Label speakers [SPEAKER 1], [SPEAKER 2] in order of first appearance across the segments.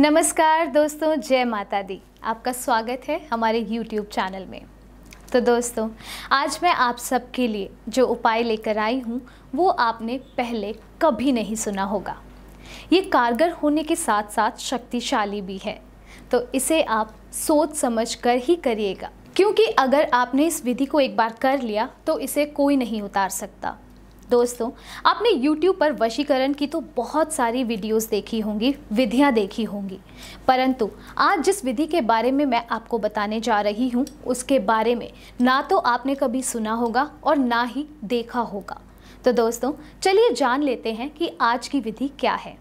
[SPEAKER 1] नमस्कार दोस्तों जय माता दी आपका स्वागत है हमारे YouTube चैनल में तो दोस्तों आज मैं आप सबके लिए जो उपाय लेकर आई हूँ वो आपने पहले कभी नहीं सुना होगा ये कारगर होने के साथ साथ शक्तिशाली भी है तो इसे आप सोच समझ कर ही करिएगा क्योंकि अगर आपने इस विधि को एक बार कर लिया तो इसे कोई नहीं उतार सकता दोस्तों आपने YouTube पर वशीकरण की तो बहुत सारी वीडियोस देखी होंगी विधियां देखी होंगी परंतु आज जिस विधि के बारे में मैं आपको बताने जा रही हूं उसके बारे में ना तो आपने कभी सुना होगा और ना ही देखा होगा तो दोस्तों चलिए जान लेते हैं कि आज की विधि क्या है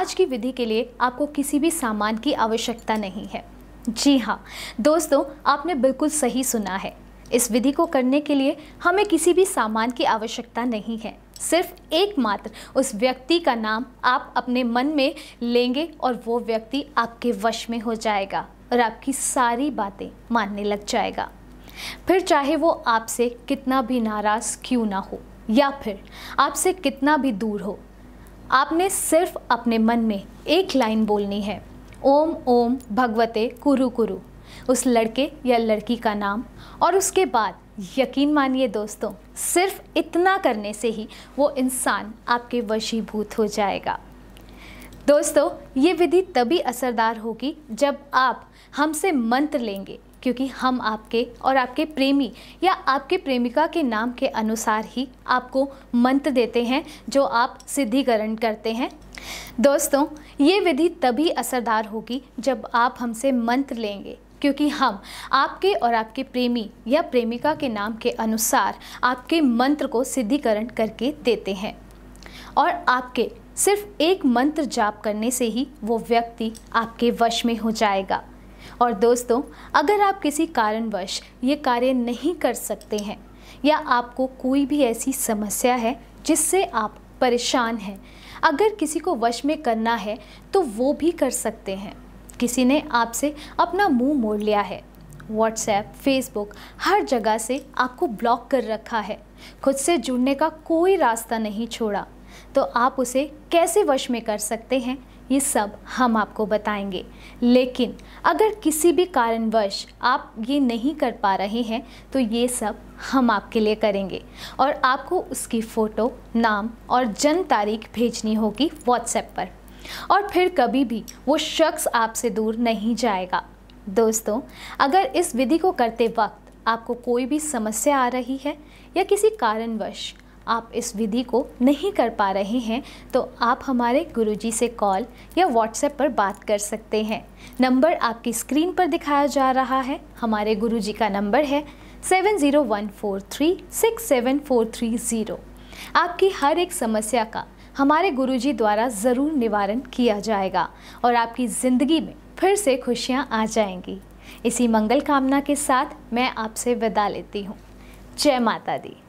[SPEAKER 1] आज की विधि के लिए आपको किसी भी सामान की आवश्यकता नहीं है जी हाँ दोस्तों आपने बिल्कुल सही सुना है इस विधि को करने के लिए हमें किसी भी सामान की आवश्यकता नहीं है सिर्फ एकमात्र उस व्यक्ति का नाम आप अपने मन में लेंगे और वो व्यक्ति आपके वश में हो जाएगा और आपकी सारी बातें मानने लग जाएगा फिर चाहे वो आपसे कितना भी नाराज़ क्यों ना हो या फिर आपसे कितना भी दूर हो आपने सिर्फ अपने मन में एक लाइन बोलनी है ओम ओम भगवते कुरु कुरु उस लड़के या लड़की का नाम और उसके बाद यकीन मानिए दोस्तों सिर्फ इतना करने से ही वो इंसान आपके वशीभूत हो जाएगा दोस्तों ये विधि तभी असरदार होगी जब आप हमसे मंत्र लेंगे क्योंकि हम आपके और आपके प्रेमी या आपके प्रेमिका के नाम के अनुसार ही आपको मंत्र देते हैं जो आप सिद्धिकरण करते हैं दोस्तों ये विधि तभी असरदार होगी जब आप हमसे मंत्र लेंगे क्योंकि हम आपके और आपके प्रेमी या प्रेमिका के नाम के अनुसार आपके मंत्र को सिद्धिकरण करके देते हैं और आपके सिर्फ एक मंत्र जाप करने से ही वो व्यक्ति आपके वश में हो जाएगा और दोस्तों अगर आप किसी कारणवश ये कार्य नहीं कर सकते हैं या आपको कोई भी ऐसी समस्या है जिससे आप परेशान हैं अगर किसी को वश में करना है तो वो भी कर सकते हैं किसी ने आपसे अपना मुंह मोड़ लिया है व्हाट्सएप फेसबुक हर जगह से आपको ब्लॉक कर रखा है खुद से जुड़ने का कोई रास्ता नहीं छोड़ा तो आप उसे कैसे वश में कर सकते हैं ये सब हम आपको बताएंगे लेकिन अगर किसी भी कारणवश आप ये नहीं कर पा रहे हैं तो ये सब हम आपके लिए करेंगे और आपको उसकी फ़ोटो नाम और जन्म तारीख भेजनी होगी व्हाट्सएप पर और फिर कभी भी वो शख्स आपसे दूर नहीं जाएगा दोस्तों अगर इस विधि को करते वक्त आपको कोई भी समस्या आ रही है या किसी कारणवश आप इस विधि को नहीं कर पा रहे हैं तो आप हमारे गुरुजी से कॉल या व्हाट्सएप पर बात कर सकते हैं नंबर आपकी स्क्रीन पर दिखाया जा रहा है हमारे गुरुजी का नंबर है seven zero one four three six seven four three zero आपकी हर एक समस्या का हमारे गुरुजी द्वारा ज़रूर निवारण किया जाएगा और आपकी ज़िंदगी में फिर से खुशियाँ आ जाएंगी इसी मंगल कामना के साथ मैं आपसे विदा लेती हूँ जय माता दी